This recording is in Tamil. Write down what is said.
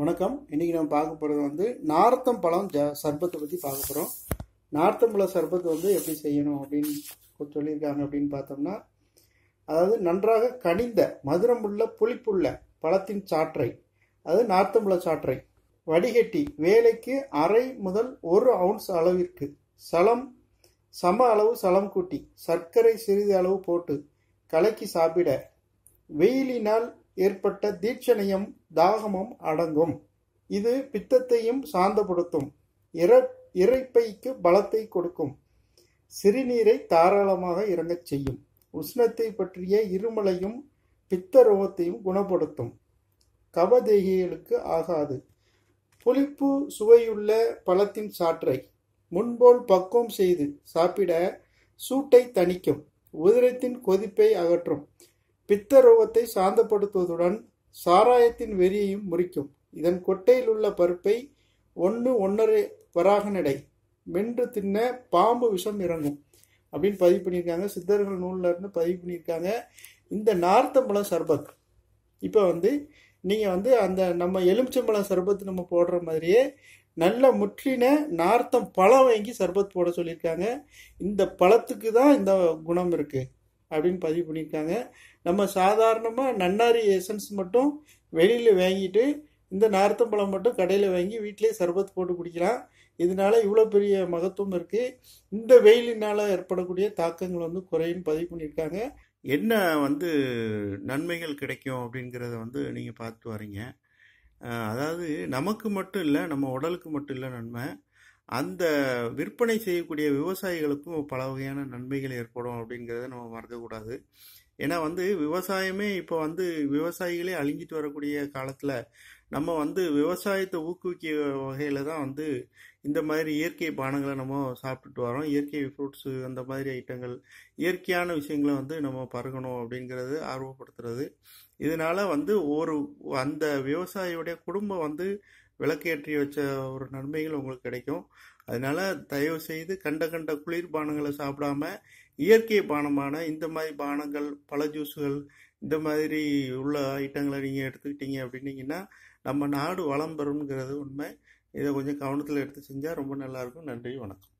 வணக்கம் இன்றைக்கி நம்ம பார்க்க போகிறது வந்து நார்த்தம் பழம் ஜ சர்பத்தை பற்றி பார்க்க போகிறோம் நார்த்தம் பழ சர்பத்தை வந்து எப்படி செய்யணும் அப்படின்னு சொல்லியிருக்காங்க அப்படின்னு பார்த்தோம்னா அதாவது நன்றாக கனிந்த மதுரமுள்ள புளிப்புள்ள பழத்தின் சாற்றை நார்த்தம் பழ சாற்றை வடிகட்டி வேலைக்கு அரை முதல் ஒரு அவுன்ஸ் அளவிற்கு சலம் சம அளவு சலம் கூட்டி சர்க்கரை சிறிது அளவு போட்டு கலக்கி சாப்பிட வெயிலினால் ஏற்பட்ட தீட்சணையும் தாகமும் அடங்கும் இது பித்தத்தையும் சாந்தப்படுத்தும் இற இறைப்பைக்கு பலத்தை கொடுக்கும் சிறுநீரை தாராளமாக இறங்கச் செய்யும் உஷ்ணத்தை பற்றிய இருமலையும் பித்த ரோகத்தையும் குணப்படுத்தும் கவதேகிகளுக்கு ஆகாது புளிப்பு சுவையுள்ள பழத்தின் சாற்றை முன்போல் பக்குவம் செய்து சாப்பிட சூட்டை தணிக்கும் உதிரத்தின் கொதிப்பை அகற்றும் பித்தரோகத்தை சாந்தப்படுத்துவதுடன் சாராயத்தின் வெறியையும் முறிக்கும் இதன் கொட்டையில் உள்ள பருப்பை ஒன்று ஒன்றரை வராக நடை மென்று தின்ன பாம்பு விஷம் இறங்கும் அப்படின்னு பதிவு பண்ணியிருக்காங்க சித்தர்கள் நூலில் இருந்து பதிவு பண்ணியிருக்காங்க இந்த நார்த்தம்பழம் சர்பத் இப்போ வந்து நீங்கள் வந்து அந்த நம்ம எலுமிச்சம்பழம் சர்பத்து நம்ம போடுற மாதிரியே நல்ல முற்றின நார்த்தம் பழம் வாங்கி சர்பத் போட சொல்லியிருக்காங்க இந்த பழத்துக்கு தான் இந்த குணம் இருக்குது அப்படின்னு பதிவு பண்ணியிருக்காங்க நம்ம சாதாரணமாக நன்னாரி எசன்ஸ் மட்டும் வெளியில் வாங்கிட்டு இந்த நார்த்தம்பழம் மட்டும் கடையில் வாங்கி வீட்டிலேயே சர்பத் போட்டு குடிக்கலாம் இதனால இவ்வளோ பெரிய மகத்துவம் இருக்குது இந்த வெயிலினால் ஏற்படக்கூடிய தாக்கங்கள் வந்து குறையும் பதிவு பண்ணியிருக்காங்க என்ன வந்து நன்மைகள் கிடைக்கும் அப்படிங்கிறத வந்து நீங்கள் பார்த்து வரீங்க அதாவது நமக்கு மட்டும் இல்லை நம்ம உடலுக்கு மட்டும் இல்லை நன்மை அந்த விற்பனை செய்யக்கூடிய விவசாயிகளுக்கும் பல வகையான நன்மைகள் ஏற்படும் அப்படிங்கிறத நம்ம மறக்கக்கூடாது ஏன்னா வந்து விவசாயமே இப்போ வந்து விவசாயிகளே அழிஞ்சிட்டு வரக்கூடிய காலத்தில் நம்ம வந்து விவசாயத்தை ஊக்குவிக்க வகையில் தான் வந்து இந்த மாதிரி இயற்கை பானங்களை நம்ம சாப்பிட்டுட்டு வரோம் இயற்கை ஃப்ரூட்ஸு அந்த மாதிரி ஐட்டங்கள் இயற்கையான விஷயங்களை வந்து நம்ம பருகணும் அப்படிங்கிறது ஆர்வப்படுத்துறது இதனால் வந்து ஒரு அந்த விவசாயியுடைய குடும்பம் வந்து விளக்கேற்றி வச்ச ஒரு நன்மைகள் உங்களுக்கு கிடைக்கும் அதனால தயவு செய்து கண்ட கண்ட குளிர் பானங்களை சாப்பிடாம இயற்கை பானமான இந்த மாதிரி பானங்கள் பல ஜூஸுகள் இந்த மாதிரி உள்ள ஐட்டங்களை நீங்கள் எடுத்துக்கிட்டீங்க அப்படின்னீங்கன்னா நம்ம நாடு வளம் பெறும்ங்கிறது உண்மை இதை கொஞ்சம் கவனத்தில் எடுத்து செஞ்சால் ரொம்ப நல்லாயிருக்கும் நன்றி வணக்கம்